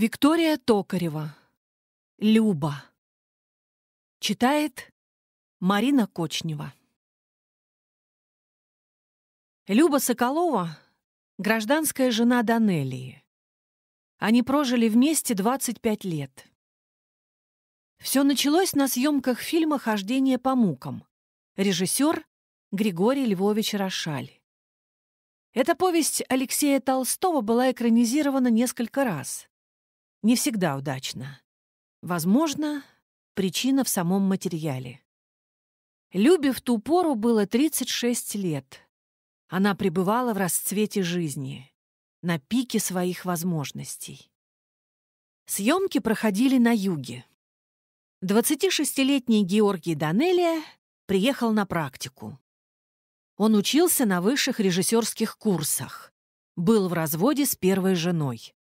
Виктория Токарева. Люба. Читает Марина Кочнева. Люба Соколова — гражданская жена Данелии. Они прожили вместе 25 лет. Все началось на съемках фильма «Хождение по мукам». Режиссер Григорий Львович Рошаль. Эта повесть Алексея Толстого была экранизирована несколько раз. Не всегда удачно. Возможно, причина в самом материале. Любе в ту пору было 36 лет. Она пребывала в расцвете жизни, на пике своих возможностей. Съемки проходили на юге. 26-летний Георгий Данелия приехал на практику. Он учился на высших режиссерских курсах, был в разводе с первой женой.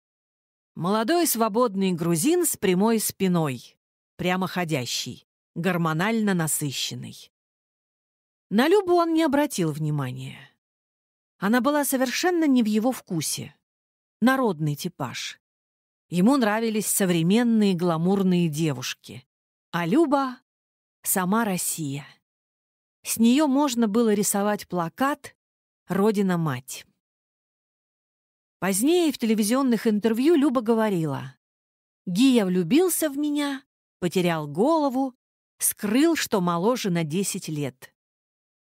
Молодой свободный грузин с прямой спиной, прямоходящий, гормонально насыщенный. На Любу он не обратил внимания. Она была совершенно не в его вкусе. Народный типаж. Ему нравились современные гламурные девушки. А Люба — сама Россия. С нее можно было рисовать плакат «Родина-мать». Позднее в телевизионных интервью Люба говорила, «Гия влюбился в меня, потерял голову, скрыл, что моложе на 10 лет.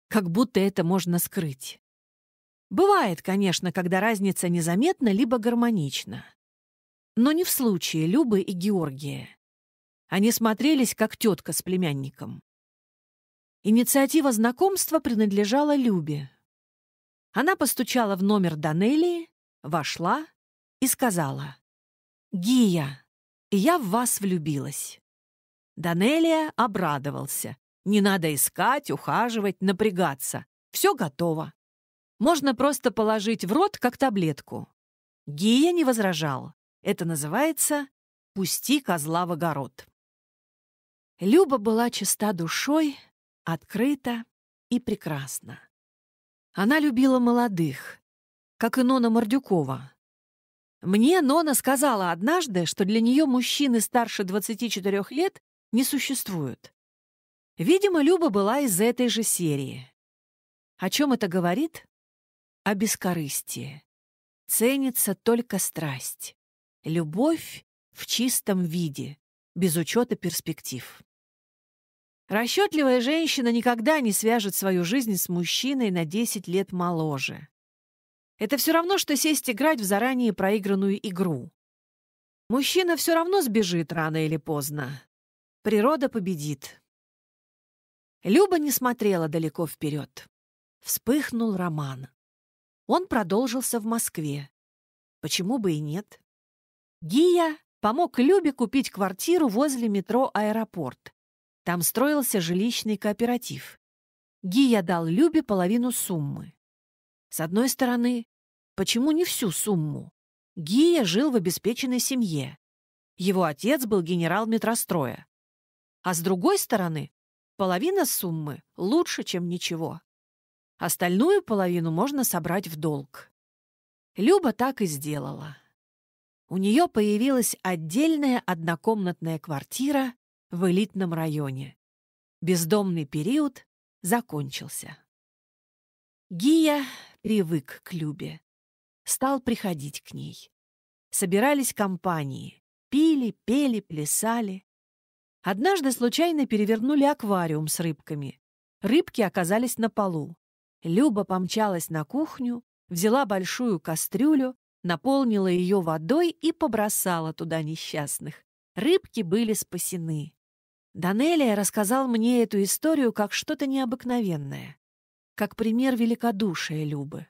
Как будто это можно скрыть. Бывает, конечно, когда разница незаметна либо гармонична. Но не в случае Любы и Георгия. Они смотрелись, как тетка с племянником. Инициатива знакомства принадлежала Любе. Она постучала в номер Данелии, вошла и сказала «Гия, я в вас влюбилась». Данелия обрадовался. Не надо искать, ухаживать, напрягаться. Все готово. Можно просто положить в рот, как таблетку. Гия не возражал. Это называется «пусти козла в огород». Люба была чиста душой, открыта и прекрасна. Она любила молодых, как и Нона Мордюкова. Мне Нона сказала однажды, что для нее мужчины старше 24 лет не существуют. Видимо, Люба была из этой же серии. О чем это говорит? О бескорыстии. Ценится только страсть. Любовь в чистом виде, без учета перспектив. Расчетливая женщина никогда не свяжет свою жизнь с мужчиной на 10 лет моложе. Это все равно, что сесть играть в заранее проигранную игру. Мужчина все равно сбежит рано или поздно. Природа победит. Люба не смотрела далеко вперед. Вспыхнул роман. Он продолжился в Москве. Почему бы и нет? Гия помог Любе купить квартиру возле метро «Аэропорт». Там строился жилищный кооператив. Гия дал Любе половину суммы. С одной стороны, почему не всю сумму? Гия жил в обеспеченной семье. Его отец был генерал метростроя. А с другой стороны, половина суммы лучше, чем ничего. Остальную половину можно собрать в долг. Люба так и сделала. У нее появилась отдельная однокомнатная квартира в элитном районе. Бездомный период закончился. Гия привык к Любе. Стал приходить к ней. Собирались компании. Пили, пели, плясали. Однажды случайно перевернули аквариум с рыбками. Рыбки оказались на полу. Люба помчалась на кухню, взяла большую кастрюлю, наполнила ее водой и побросала туда несчастных. Рыбки были спасены. Данелия рассказал мне эту историю как что-то необыкновенное как пример великодушия Любы.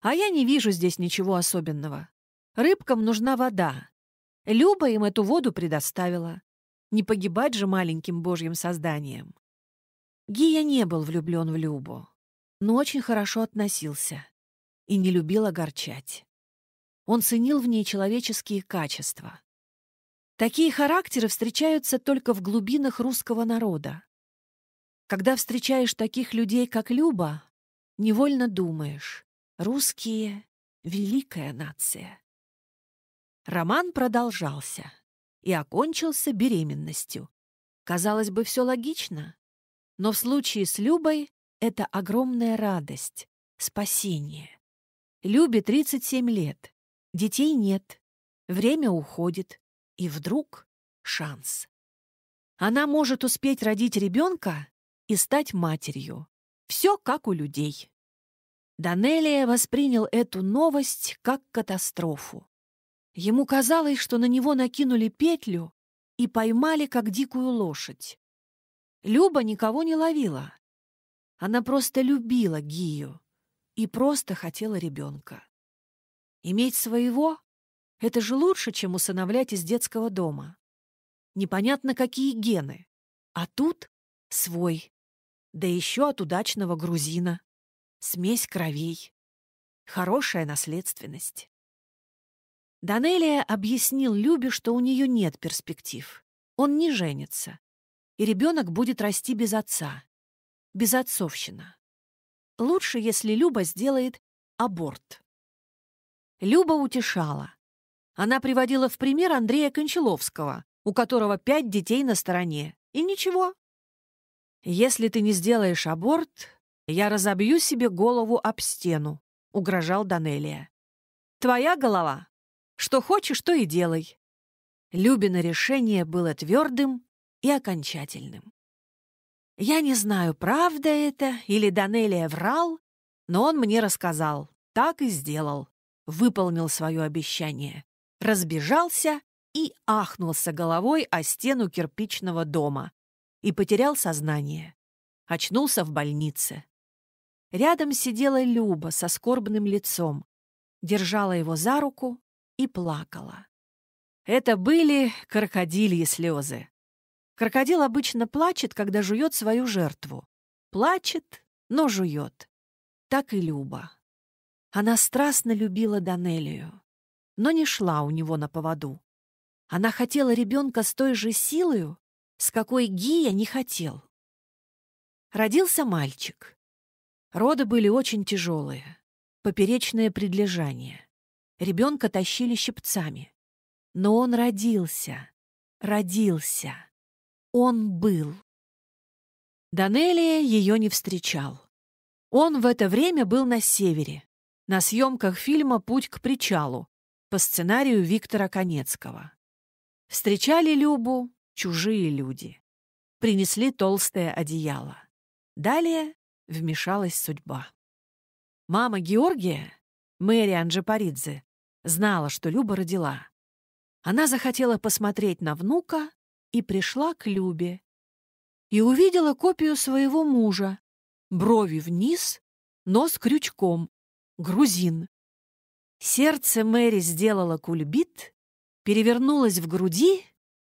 А я не вижу здесь ничего особенного. Рыбкам нужна вода. Люба им эту воду предоставила. Не погибать же маленьким божьим созданием. Гия не был влюблен в Любу, но очень хорошо относился и не любил огорчать. Он ценил в ней человеческие качества. Такие характеры встречаются только в глубинах русского народа. Когда встречаешь таких людей, как Люба, невольно думаешь, русские — великая нация. Роман продолжался и окончился беременностью. Казалось бы, все логично, но в случае с Любой это огромная радость, спасение. Любе 37 лет, детей нет, время уходит, и вдруг шанс. Она может успеть родить ребенка и стать матерью. Все как у людей. Данелия воспринял эту новость как катастрофу. Ему казалось, что на него накинули петлю и поймали, как дикую лошадь. Люба никого не ловила. Она просто любила Гию и просто хотела ребенка. Иметь своего — это же лучше, чем усыновлять из детского дома. Непонятно, какие гены. А тут свой, да еще от удачного грузина. Смесь кровей. Хорошая наследственность. Данелия объяснил Любе, что у нее нет перспектив. Он не женится. И ребенок будет расти без отца. Без отцовщина. Лучше, если Люба сделает аборт. Люба утешала. Она приводила в пример Андрея Кончаловского, у которого пять детей на стороне. И ничего, «Если ты не сделаешь аборт, я разобью себе голову об стену», — угрожал Данелия. «Твоя голова? Что хочешь, то и делай». Любина решение было твердым и окончательным. Я не знаю, правда это или Данелия врал, но он мне рассказал, так и сделал. Выполнил свое обещание. Разбежался и ахнулся головой о стену кирпичного дома, и потерял сознание. Очнулся в больнице. Рядом сидела Люба со скорбным лицом, держала его за руку и плакала. Это были крокодильи слезы. Крокодил обычно плачет, когда жует свою жертву. Плачет, но жует. Так и Люба. Она страстно любила Данелию, но не шла у него на поводу. Она хотела ребенка с той же силою, с какой Гия не хотел. Родился мальчик. Роды были очень тяжелые. Поперечное предлежание. Ребенка тащили щипцами. Но он родился. Родился. Он был. Данелия ее не встречал. Он в это время был на севере, на съемках фильма «Путь к причалу» по сценарию Виктора Конецкого. Встречали Любу чужие люди. Принесли толстое одеяло. Далее вмешалась судьба. Мама Георгия, Мэри Анджапаридзе, знала, что Люба родила. Она захотела посмотреть на внука и пришла к Любе. И увидела копию своего мужа. Брови вниз, нос крючком. Грузин. Сердце Мэри сделало кульбит, перевернулось в груди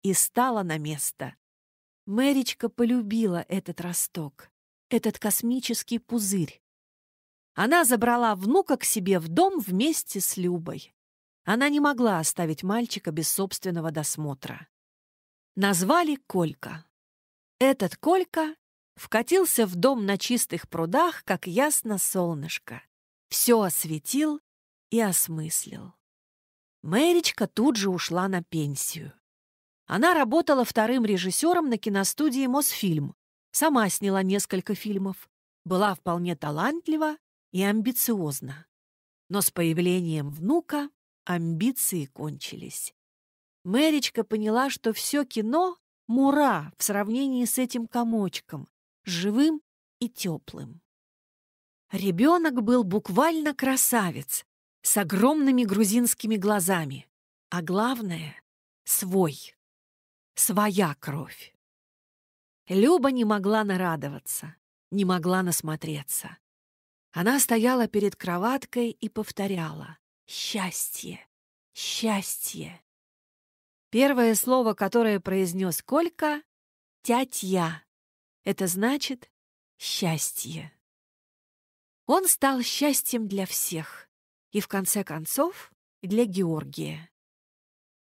и стала на место. Мэричка полюбила этот росток, этот космический пузырь. Она забрала внука к себе в дом вместе с Любой. Она не могла оставить мальчика без собственного досмотра. Назвали Колька. Этот Колька вкатился в дом на чистых прудах, как ясно солнышко. Все осветил и осмыслил. Мэричка тут же ушла на пенсию. Она работала вторым режиссером на киностудии «Мосфильм», сама сняла несколько фильмов, была вполне талантлива и амбициозна. Но с появлением внука амбиции кончились. Мэричка поняла, что все кино — мура в сравнении с этим комочком, живым и теплым. Ребенок был буквально красавец, с огромными грузинскими глазами, а главное — свой своя кровь. Люба не могла нарадоваться, не могла насмотреться. Она стояла перед кроваткой и повторяла «Счастье! Счастье!». Первое слово, которое произнес Колька — «тятья». Это значит «счастье». Он стал счастьем для всех и, в конце концов, для Георгия.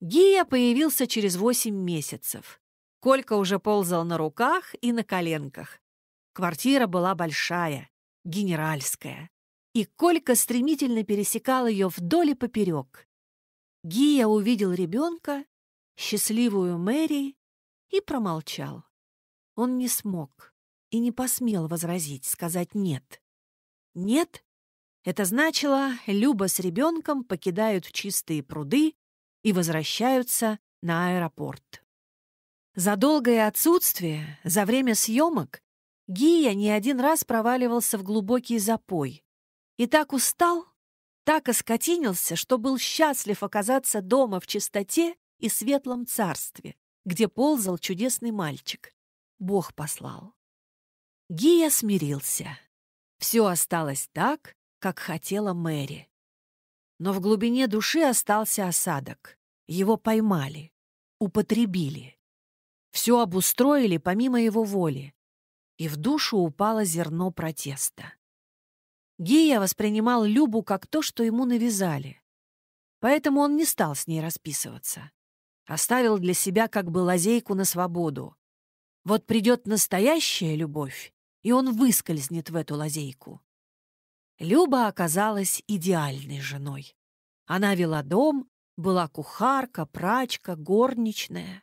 Гия появился через восемь месяцев. Колька уже ползал на руках и на коленках. Квартира была большая, генеральская. И Колька стремительно пересекал ее вдоль и поперек. Гия увидел ребенка, счастливую Мэри, и промолчал. Он не смог и не посмел возразить, сказать «нет». «Нет» — это значило, Люба с ребенком покидают чистые пруды и возвращаются на аэропорт. За долгое отсутствие, за время съемок, Гия не один раз проваливался в глубокий запой. И так устал, так оскотинился, что был счастлив оказаться дома в чистоте и светлом царстве, где ползал чудесный мальчик. Бог послал. Гия смирился. Все осталось так, как хотела Мэри. Но в глубине души остался осадок. Его поймали, употребили. Все обустроили помимо его воли. И в душу упало зерно протеста. Гия воспринимал Любу как то, что ему навязали. Поэтому он не стал с ней расписываться. Оставил для себя как бы лазейку на свободу. Вот придет настоящая любовь, и он выскользнет в эту лазейку. Люба оказалась идеальной женой. Она вела дом, была кухарка, прачка, горничная.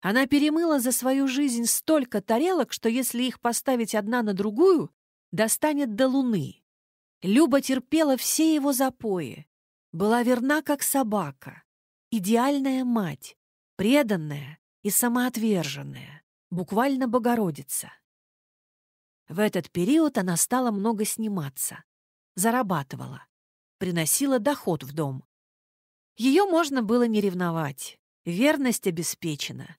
Она перемыла за свою жизнь столько тарелок, что если их поставить одна на другую, достанет до луны. Люба терпела все его запои, была верна как собака, идеальная мать, преданная и самоотверженная, буквально Богородица. В этот период она стала много сниматься зарабатывала, приносила доход в дом. Ее можно было не ревновать, верность обеспечена.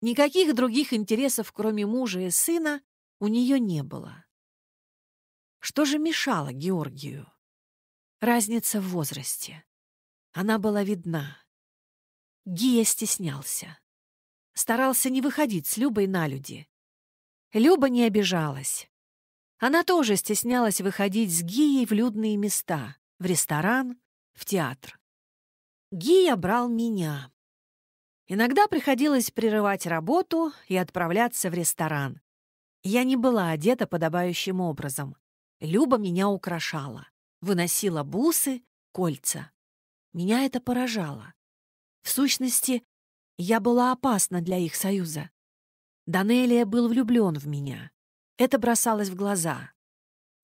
Никаких других интересов, кроме мужа и сына, у нее не было. Что же мешало Георгию? Разница в возрасте. Она была видна. Гия стеснялся. Старался не выходить с Любой на люди. Люба не обижалась. Она тоже стеснялась выходить с Гией в людные места, в ресторан, в театр. Гия брал меня. Иногда приходилось прерывать работу и отправляться в ресторан. Я не была одета подобающим образом. Люба меня украшала, выносила бусы, кольца. Меня это поражало. В сущности, я была опасна для их союза. Данелия был влюблен в меня. Это бросалось в глаза.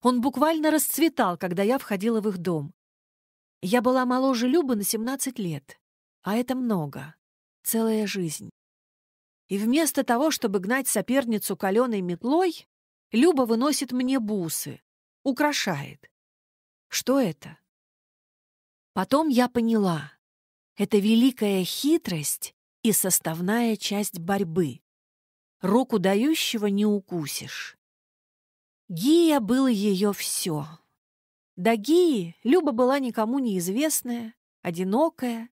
Он буквально расцветал, когда я входила в их дом. Я была моложе Любы на 17 лет, а это много. Целая жизнь. И вместо того, чтобы гнать соперницу каленой метлой, Люба выносит мне бусы, украшает. Что это? Потом я поняла. Это великая хитрость и составная часть борьбы. Руку дающего не укусишь. Гия было ее все. До Гии Люба была никому неизвестная, одинокая,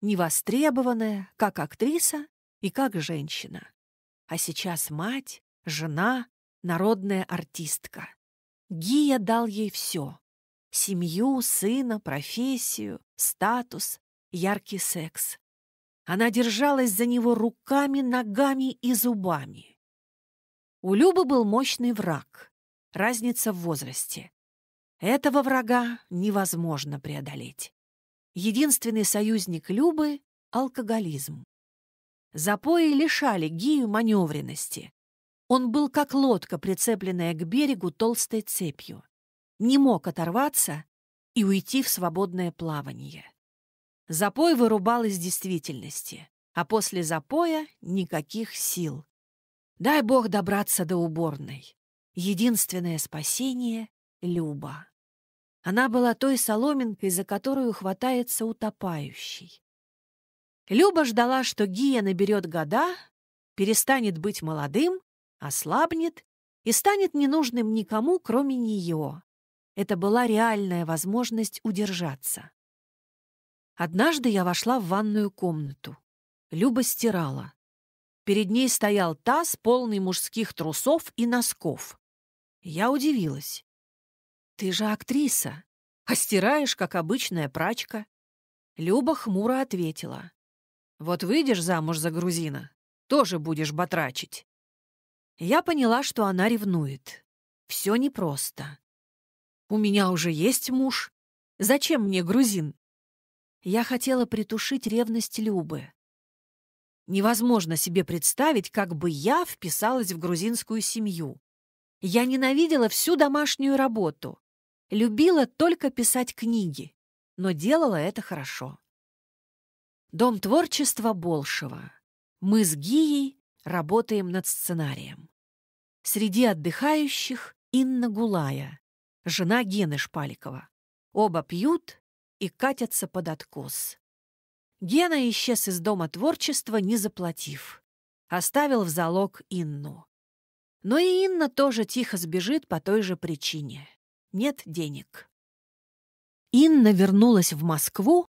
невостребованная, как актриса и как женщина. А сейчас мать, жена, народная артистка. Гия дал ей все — семью, сына, профессию, статус, яркий секс. Она держалась за него руками, ногами и зубами. У Любы был мощный враг разница в возрасте. Этого врага невозможно преодолеть. Единственный союзник Любы — алкоголизм. Запои лишали Гию маневренности. Он был как лодка, прицепленная к берегу толстой цепью. Не мог оторваться и уйти в свободное плавание. Запой вырубал из действительности, а после запоя никаких сил. Дай бог добраться до уборной. Единственное спасение — Люба. Она была той соломинкой, за которую хватается утопающий. Люба ждала, что Гия наберет года, перестанет быть молодым, ослабнет и станет ненужным никому, кроме нее. Это была реальная возможность удержаться. Однажды я вошла в ванную комнату. Люба стирала. Перед ней стоял таз, полный мужских трусов и носков. Я удивилась. «Ты же актриса, а стираешь, как обычная прачка». Люба хмуро ответила. «Вот выйдешь замуж за грузина, тоже будешь батрачить». Я поняла, что она ревнует. Все непросто. «У меня уже есть муж. Зачем мне грузин?» Я хотела притушить ревность Любы. Невозможно себе представить, как бы я вписалась в грузинскую семью. Я ненавидела всю домашнюю работу. Любила только писать книги, но делала это хорошо. Дом творчества Болшева. Мы с Гией работаем над сценарием. Среди отдыхающих Инна Гулая, жена Гены Шпаликова. Оба пьют и катятся под откос. Гена исчез из Дома творчества, не заплатив. Оставил в залог Инну. Но и Инна тоже тихо сбежит по той же причине. Нет денег. Инна вернулась в Москву,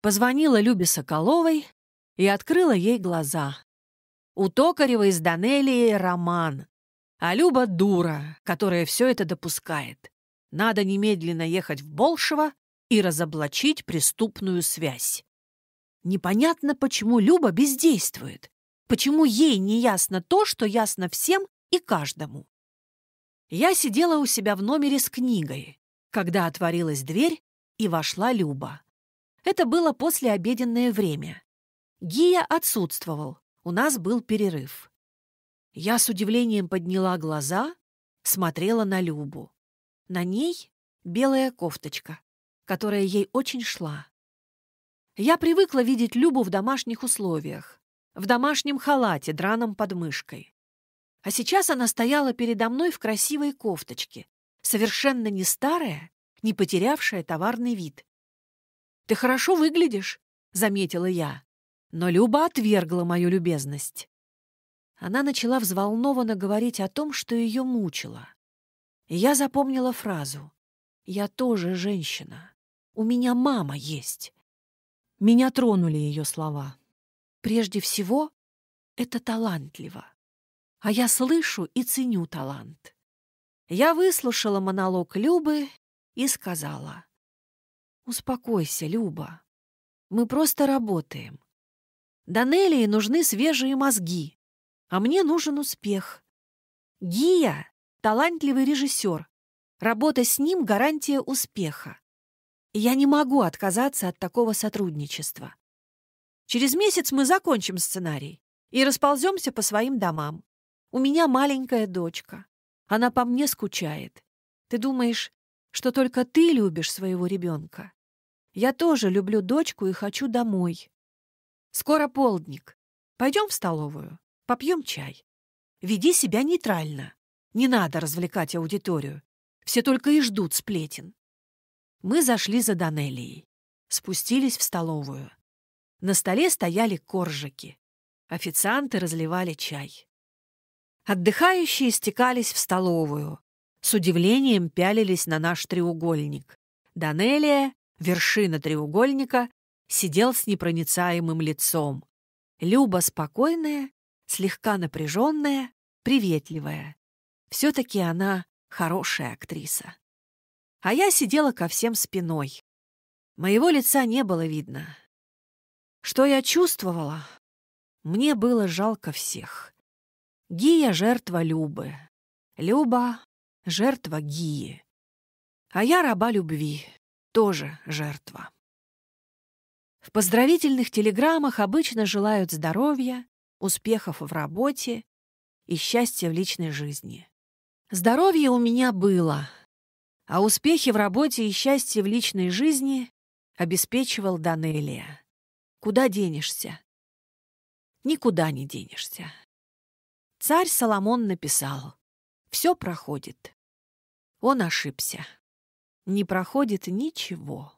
позвонила Любе Соколовой и открыла ей глаза. У Токарева из Данелии роман, а Люба дура, которая все это допускает. Надо немедленно ехать в Болшево и разоблачить преступную связь. Непонятно, почему Люба бездействует, почему ей не ясно то, что ясно всем и каждому. Я сидела у себя в номере с книгой, когда отворилась дверь и вошла Люба. Это было послеобеденное время. Гия отсутствовал, у нас был перерыв. Я с удивлением подняла глаза, смотрела на Любу. На ней белая кофточка, которая ей очень шла. Я привыкла видеть Любу в домашних условиях, в домашнем халате, драном под мышкой. А сейчас она стояла передо мной в красивой кофточке, совершенно не старая, не потерявшая товарный вид. «Ты хорошо выглядишь», — заметила я. Но Люба отвергла мою любезность. Она начала взволнованно говорить о том, что ее мучило. И я запомнила фразу «Я тоже женщина. У меня мама есть». Меня тронули ее слова. Прежде всего, это талантливо а я слышу и ценю талант. Я выслушала монолог Любы и сказала. «Успокойся, Люба. Мы просто работаем. Данелии нужны свежие мозги, а мне нужен успех. Гия — талантливый режиссер. Работа с ним — гарантия успеха. Я не могу отказаться от такого сотрудничества. Через месяц мы закончим сценарий и располземся по своим домам. У меня маленькая дочка. Она по мне скучает. Ты думаешь, что только ты любишь своего ребенка? Я тоже люблю дочку и хочу домой. Скоро полдник. Пойдем в столовую, попьем чай. Веди себя нейтрально. Не надо развлекать аудиторию. Все только и ждут сплетен. Мы зашли за Данелией. Спустились в столовую. На столе стояли коржики. Официанты разливали чай. Отдыхающие стекались в столовую. С удивлением пялились на наш треугольник. Данелия, вершина треугольника, сидел с непроницаемым лицом. Люба спокойная, слегка напряженная, приветливая. Все-таки она хорошая актриса. А я сидела ко всем спиной. Моего лица не было видно. Что я чувствовала? Мне было жалко всех. Гия — жертва Любы. Люба — жертва Гии. А я раба любви, тоже жертва. В поздравительных телеграммах обычно желают здоровья, успехов в работе и счастья в личной жизни. Здоровье у меня было, а успехи в работе и счастье в личной жизни обеспечивал Данелия. Куда денешься? Никуда не денешься. Царь Соломон написал «Все проходит». Он ошибся. Не проходит ничего.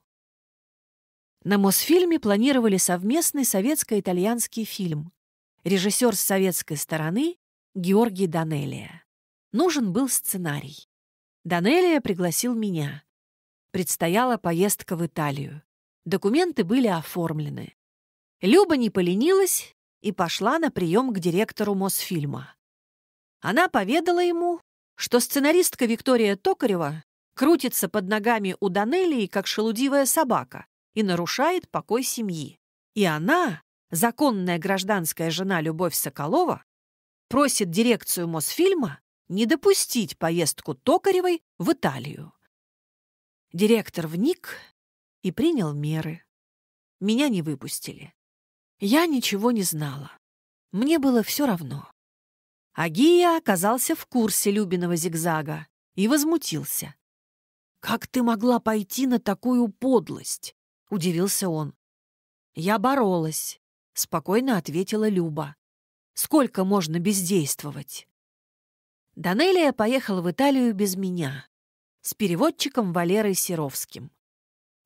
На Мосфильме планировали совместный советско-итальянский фильм. Режиссер с советской стороны Георгий Данелия. Нужен был сценарий. Данелия пригласил меня. Предстояла поездка в Италию. Документы были оформлены. Люба не поленилась и пошла на прием к директору Мосфильма. Она поведала ему, что сценаристка Виктория Токарева крутится под ногами у Данелии, как шелудивая собака, и нарушает покой семьи. И она, законная гражданская жена Любовь Соколова, просит дирекцию Мосфильма не допустить поездку Токаревой в Италию. Директор вник и принял меры. Меня не выпустили. Я ничего не знала. Мне было все равно. Агия оказался в курсе Любиного зигзага и возмутился. «Как ты могла пойти на такую подлость?» — удивился он. «Я боролась», — спокойно ответила Люба. «Сколько можно бездействовать?» Данелия поехала в Италию без меня, с переводчиком Валерой Серовским.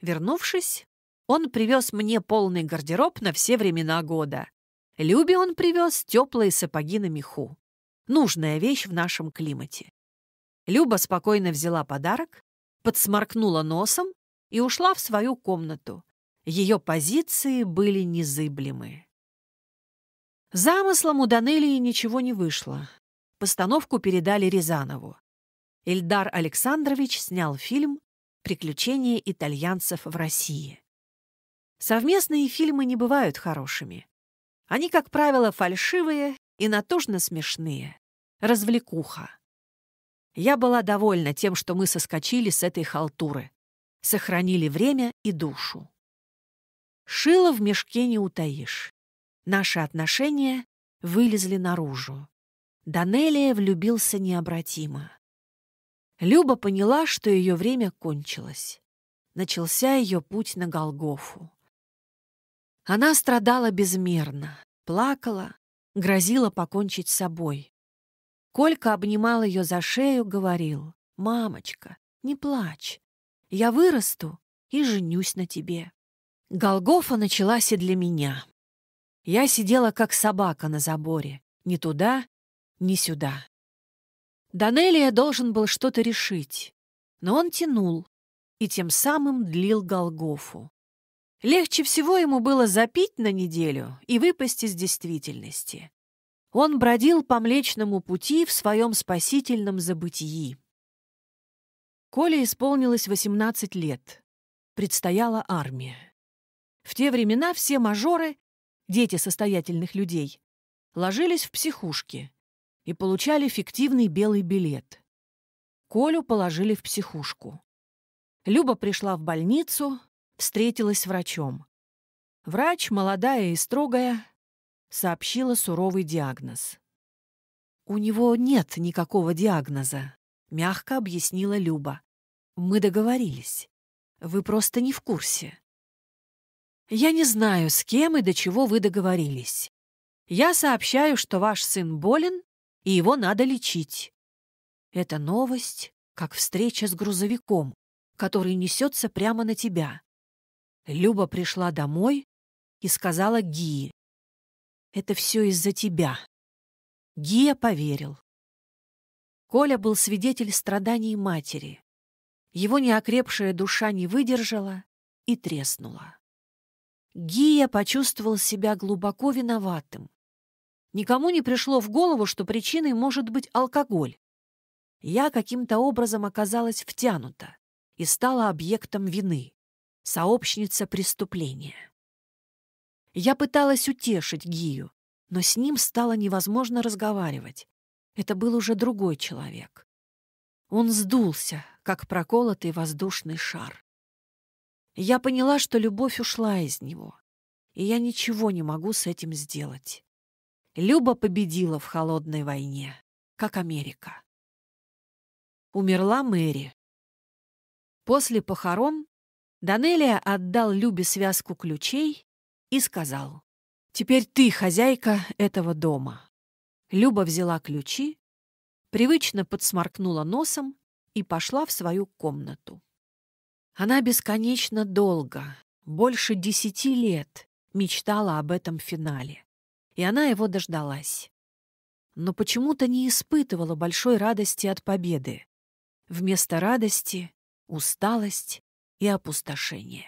Вернувшись, он привез мне полный гардероб на все времена года. Любе он привез теплые сапоги на меху. Нужная вещь в нашем климате. Люба спокойно взяла подарок, подсморкнула носом и ушла в свою комнату. Ее позиции были незыблемы. Замыслом у Данелии ничего не вышло. Постановку передали Рязанову. Ильдар Александрович снял фильм «Приключения итальянцев в России». Совместные фильмы не бывают хорошими. Они, как правило, фальшивые и натужно смешные. Развлекуха. Я была довольна тем, что мы соскочили с этой халтуры. Сохранили время и душу. Шило в мешке не утаишь. Наши отношения вылезли наружу. Данелия влюбился необратимо. Люба поняла, что ее время кончилось. Начался ее путь на Голгофу. Она страдала безмерно, плакала, грозила покончить с собой. Колька обнимал ее за шею, говорил, «Мамочка, не плачь, я вырасту и женюсь на тебе». Голгофа началась и для меня. Я сидела, как собака на заборе, ни туда, ни сюда. Данелия должен был что-то решить, но он тянул и тем самым длил Голгофу. Легче всего ему было запить на неделю и выпасть из действительности. Он бродил по Млечному пути в своем спасительном забытии. Коле исполнилось 18 лет. Предстояла армия. В те времена все мажоры, дети состоятельных людей, ложились в психушки и получали фиктивный белый билет. Колю положили в психушку. Люба пришла в больницу, встретилась с врачом. Врач, молодая и строгая, сообщила суровый диагноз. «У него нет никакого диагноза», — мягко объяснила Люба. «Мы договорились. Вы просто не в курсе». «Я не знаю, с кем и до чего вы договорились. Я сообщаю, что ваш сын болен, и его надо лечить». Эта новость, как встреча с грузовиком, который несется прямо на тебя. Люба пришла домой и сказала Гии. «Это все из-за тебя». Гия поверил. Коля был свидетель страданий матери. Его неокрепшая душа не выдержала и треснула. Гия почувствовал себя глубоко виноватым. Никому не пришло в голову, что причиной может быть алкоголь. Я каким-то образом оказалась втянута и стала объектом вины сообщница преступления. Я пыталась утешить Гию, но с ним стало невозможно разговаривать. Это был уже другой человек. Он сдулся, как проколотый воздушный шар. Я поняла, что любовь ушла из него, и я ничего не могу с этим сделать. Люба победила в холодной войне, как Америка. Умерла Мэри. После похорон Данелия отдал Любе связку ключей и сказал, «Теперь ты хозяйка этого дома». Люба взяла ключи, привычно подсморкнула носом и пошла в свою комнату. Она бесконечно долго, больше десяти лет, мечтала об этом финале, и она его дождалась. Но почему-то не испытывала большой радости от победы. Вместо радости — усталость и опустошение.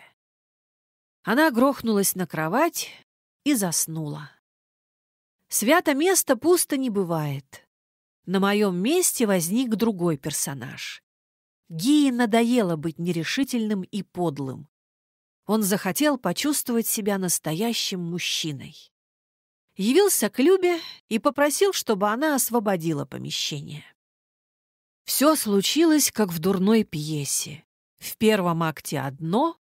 Она грохнулась на кровать и заснула. Свято место пусто не бывает. На моем месте возник другой персонаж. Гии надоело быть нерешительным и подлым. Он захотел почувствовать себя настоящим мужчиной. Явился к Любе и попросил, чтобы она освободила помещение. Все случилось, как в дурной пьесе. В первом акте одно,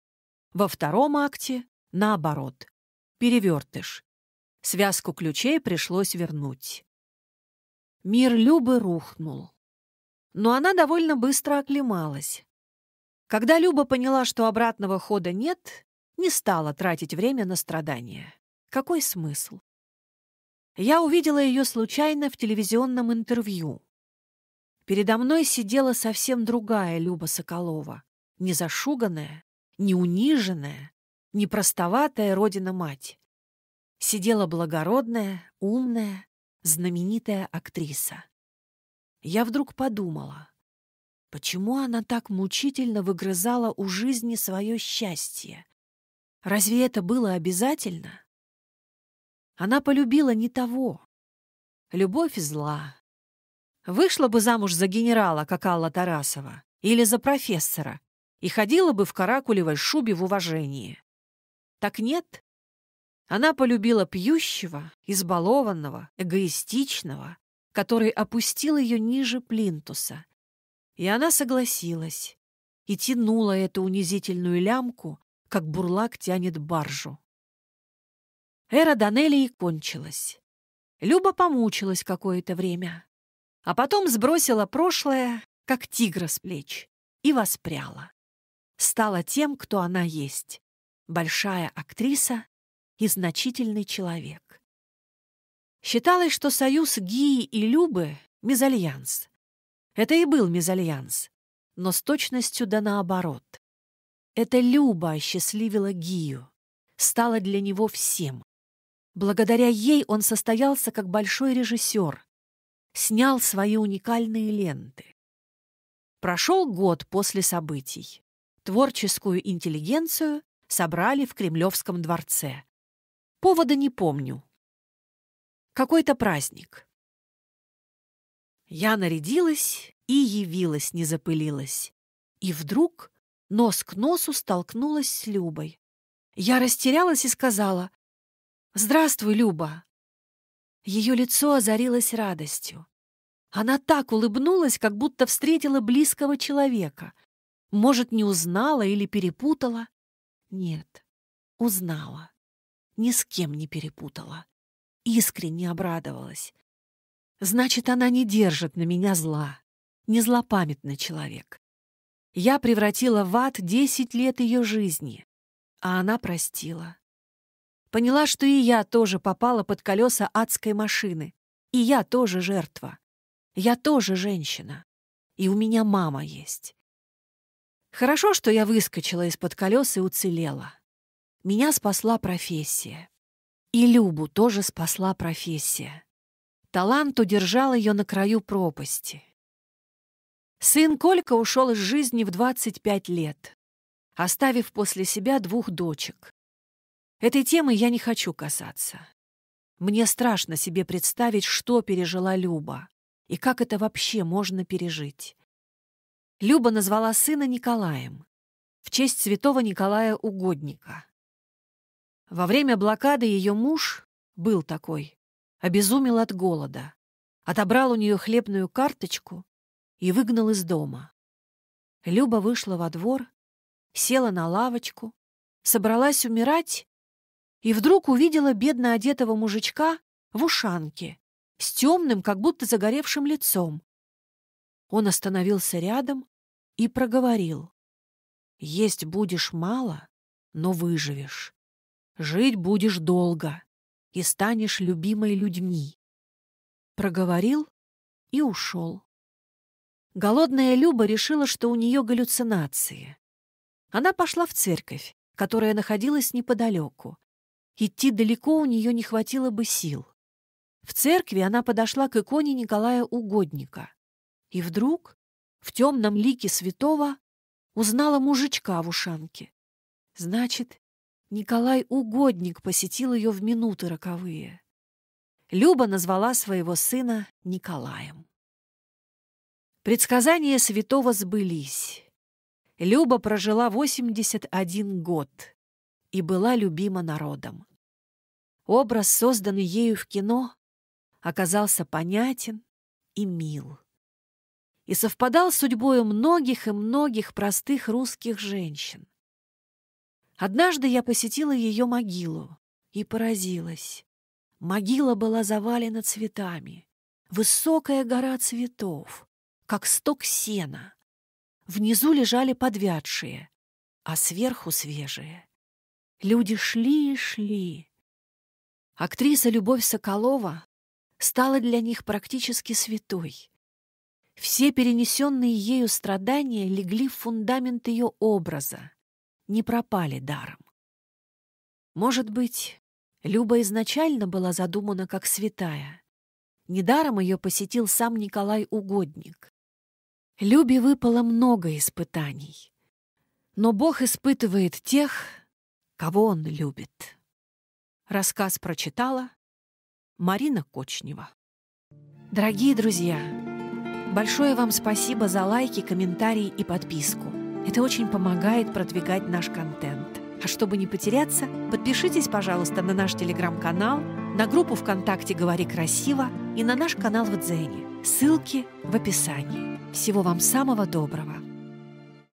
во втором акте — наоборот, перевертыш. Связку ключей пришлось вернуть. Мир Любы рухнул. Но она довольно быстро оклемалась. Когда Люба поняла, что обратного хода нет, не стала тратить время на страдания. Какой смысл? Я увидела ее случайно в телевизионном интервью. Передо мной сидела совсем другая Люба Соколова, не зашуганная, не униженная, не простоватая родина-мать. Сидела благородная, умная, знаменитая актриса. Я вдруг подумала, почему она так мучительно выгрызала у жизни свое счастье? Разве это было обязательно? Она полюбила не того. Любовь зла. Вышла бы замуж за генерала, как Алла Тарасова, или за профессора, и ходила бы в каракулевой шубе в уважении. Так нет. Она полюбила пьющего, избалованного, эгоистичного, который опустил ее ниже плинтуса. И она согласилась и тянула эту унизительную лямку, как бурлак тянет баржу. Эра Данелии кончилась. Люба помучилась какое-то время, а потом сбросила прошлое, как тигра с плеч, и воспряла стала тем, кто она есть — большая актриса и значительный человек. Считалось, что союз Гии и Любы — мезальянс. Это и был мезальянс, но с точностью да наоборот. Это Люба осчастливила Гию, стала для него всем. Благодаря ей он состоялся как большой режиссер, снял свои уникальные ленты. Прошел год после событий творческую интеллигенцию собрали в Кремлевском дворце. Повода не помню. Какой-то праздник. Я нарядилась и явилась, не запылилась. И вдруг нос к носу столкнулась с Любой. Я растерялась и сказала «Здравствуй, Люба». Ее лицо озарилось радостью. Она так улыбнулась, как будто встретила близкого человека — может, не узнала или перепутала? Нет, узнала. Ни с кем не перепутала. Искренне обрадовалась. Значит, она не держит на меня зла. Не злопамятный человек. Я превратила в ад десять лет ее жизни, а она простила. Поняла, что и я тоже попала под колеса адской машины, и я тоже жертва. Я тоже женщина. И у меня мама есть. Хорошо, что я выскочила из-под колес и уцелела. Меня спасла профессия. И Любу тоже спасла профессия. Талант удержал ее на краю пропасти. Сын Колька ушел из жизни в 25 лет, оставив после себя двух дочек. Этой темы я не хочу касаться. Мне страшно себе представить, что пережила Люба, и как это вообще можно пережить. Люба назвала сына Николаем в честь святого Николая Угодника. Во время блокады ее муж, был такой, обезумел от голода, отобрал у нее хлебную карточку и выгнал из дома. Люба вышла во двор, села на лавочку, собралась умирать и вдруг увидела бедно одетого мужичка в ушанке, с темным, как будто загоревшим лицом, он остановился рядом и проговорил. «Есть будешь мало, но выживешь. Жить будешь долго и станешь любимой людьми». Проговорил и ушел. Голодная Люба решила, что у нее галлюцинации. Она пошла в церковь, которая находилась неподалеку. Идти далеко у нее не хватило бы сил. В церкви она подошла к иконе Николая Угодника. И вдруг в темном лике святого узнала мужичка в ушанке. Значит, Николай Угодник посетил ее в минуты роковые. Люба назвала своего сына Николаем. Предсказания святого сбылись. Люба прожила 81 год и была любима народом. Образ, созданный ею в кино, оказался понятен и мил и совпадал с судьбой многих и многих простых русских женщин. Однажды я посетила ее могилу и поразилась. Могила была завалена цветами. Высокая гора цветов, как сток сена. Внизу лежали подвядшие, а сверху свежие. Люди шли и шли. Актриса Любовь Соколова стала для них практически святой. Все перенесенные ею страдания легли в фундамент ее образа, не пропали даром. Может быть, Люба изначально была задумана как святая. Недаром ее посетил сам Николай Угодник. Любе выпало много испытаний. Но Бог испытывает тех, кого Он любит. Рассказ прочитала Марина Кочнева. Дорогие друзья! Большое вам спасибо за лайки, комментарии и подписку. Это очень помогает продвигать наш контент. А чтобы не потеряться, подпишитесь, пожалуйста, на наш телеграм-канал, на группу ВКонтакте «Говори красиво» и на наш канал в Дзене. Ссылки в описании. Всего вам самого доброго!